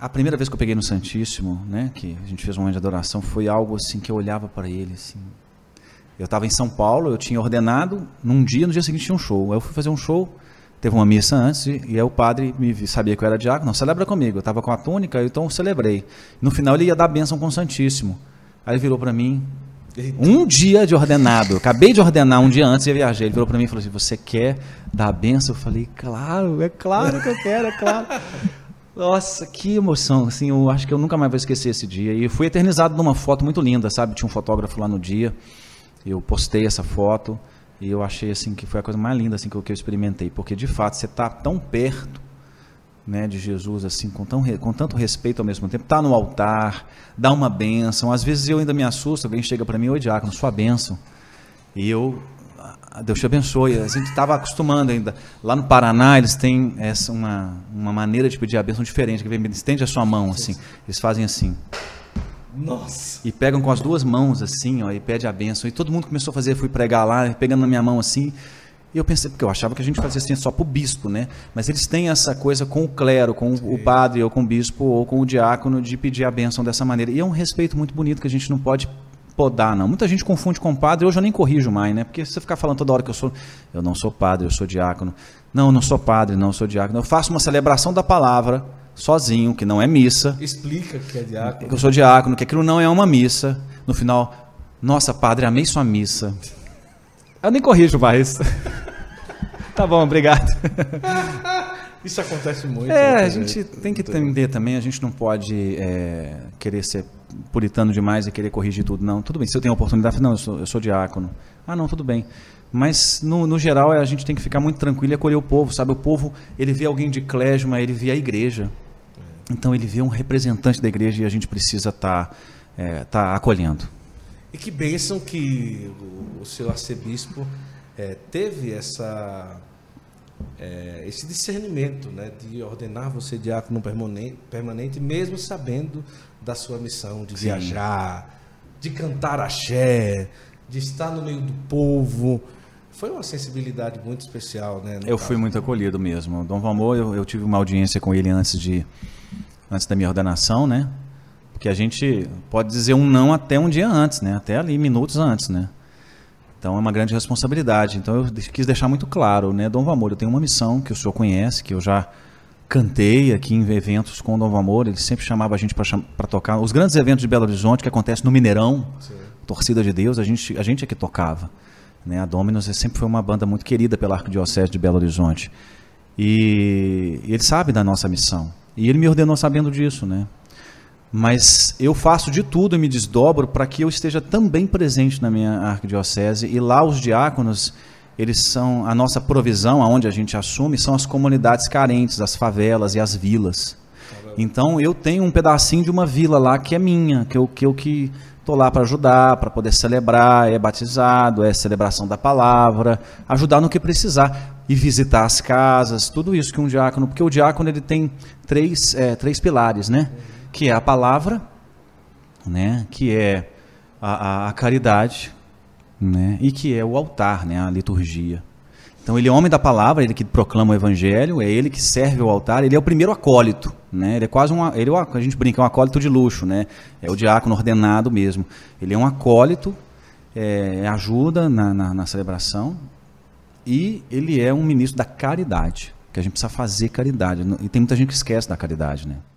a primeira vez que eu peguei no Santíssimo, né, que a gente fez um momento de adoração, foi algo assim que eu olhava para ele assim. Eu estava em São Paulo, eu tinha ordenado num dia, no dia seguinte tinha um show. Aí eu fui fazer um show, teve uma missa antes e, aí o padre me sabia que eu era diácono, não celebra comigo. Eu estava com a túnica, então eu celebrei. No final ele ia dar bênção com o Santíssimo. Aí ele virou para mim, um dia de ordenado, acabei de ordenar um dia antes e viajei. Ele virou para mim e falou assim: Você quer dar a benção? Eu falei: Claro, é claro que eu quero, é claro. Nossa, que emoção. Assim, eu acho que eu nunca mais vou esquecer esse dia. E fui eternizado numa foto muito linda, sabe? Tinha um fotógrafo lá no dia. Eu postei essa foto e eu achei assim que foi a coisa mais linda assim que eu, que eu experimentei, porque de fato você está tão perto, né, de Jesus assim, com, tão, com tanto respeito ao mesmo tempo, tá no altar, dá uma bênção. Às vezes eu ainda me assusto, alguém chega para mim, oi diácono, sua bênção. E eu Deus te abençoe. A gente estava acostumando ainda. Lá no Paraná, eles têm essa uma, uma maneira de pedir a bênção diferente, que vem, estende a sua mão assim. Eles fazem assim. Nossa. E pegam com as duas mãos assim, ó, e pede a bênção. E todo mundo começou a fazer, fui pregar lá, pegando na minha mão assim. E eu pensei, porque eu achava que a gente ah. fazia assim só para o bispo, né? Mas eles têm essa coisa com o clero, com Sim. o padre, ou com o bispo, ou com o diácono, de pedir a bênção dessa maneira. E é um respeito muito bonito que a gente não pode podar, não. Muita gente confunde com padre, hoje eu nem corrijo mais, né? Porque você ficar falando toda hora que eu sou. Eu não sou padre, eu sou diácono. Não, não sou padre, não sou diácono. Eu faço uma celebração da palavra sozinho, que não é missa. Explica que é diácono. Que eu sou diácono, que aquilo não é uma missa. No final, nossa, padre, amei sua missa. Eu nem corrijo mais. tá bom, obrigado. Isso acontece muito. É, né, a gente tem que entender também, a gente não pode é, querer ser puritano demais e querer corrigir tudo. Não, tudo bem, se eu tenho a oportunidade, não, eu sou, eu sou diácono. Ah, não, tudo bem. Mas, no, no geral, é, a gente tem que ficar muito tranquilo e acolher o povo, sabe? O povo, ele vê alguém de clésima, ele vê a igreja. É. Então, ele vê um representante da igreja e a gente precisa estar tá, é, tá acolhendo. E que bênção que o, o seu arcebispo é, teve essa é, esse discernimento né, de ordenar você diácono permanente, permanente, mesmo sabendo da sua missão de Sim. viajar, de cantar axé, de estar no meio do povo. Foi uma sensibilidade muito especial, né? Eu caso. fui muito acolhido mesmo. Dom Valmor, eu, eu, tive uma audiência com ele antes de antes da minha ordenação, né? Porque a gente pode dizer um não até um dia antes, né? Até ali minutos antes, né? Então é uma grande responsabilidade. Então eu quis deixar muito claro, né, Dom Vamor, eu tenho uma missão que o senhor conhece, que eu já cantei aqui em eventos com o Dom Vamor, ele sempre chamava a gente para tocar. Os grandes eventos de Belo Horizonte que acontecem no Mineirão, Sim. Torcida de Deus, a gente, a gente é que tocava. Né? A Dominus é, sempre foi uma banda muito querida pela Arquidiocese de Belo Horizonte. E ele sabe da nossa missão. E ele me ordenou sabendo disso, né? mas eu faço de tudo e me desdobro para que eu esteja também presente na minha arquidiocese e lá os diáconos eles são a nossa provisão, aonde a gente assume, são as comunidades carentes, as favelas e as vilas. Então eu tenho um pedacinho de uma vila lá que é minha, que eu que eu que tô lá para ajudar, para poder celebrar, é batizado, é celebração da palavra, ajudar no que precisar e visitar as casas, tudo isso que um diácono, porque o diácono ele tem três é, três pilares, né? Uhum que é a palavra, né, que é a, a, a caridade, né, e que é o altar, né, a liturgia. Então ele é homem da palavra, ele que proclama o evangelho, é ele que serve o altar, ele é o primeiro acólito, né? Ele é quase um, ele é a gente brinca, é um acólito de luxo, né? É o diácono ordenado mesmo. Ele é um acólito, é, é, ajuda na, na, na, celebração e ele é um ministro da caridade, que a gente precisa fazer caridade. E tem muita gente que esquece da caridade, né?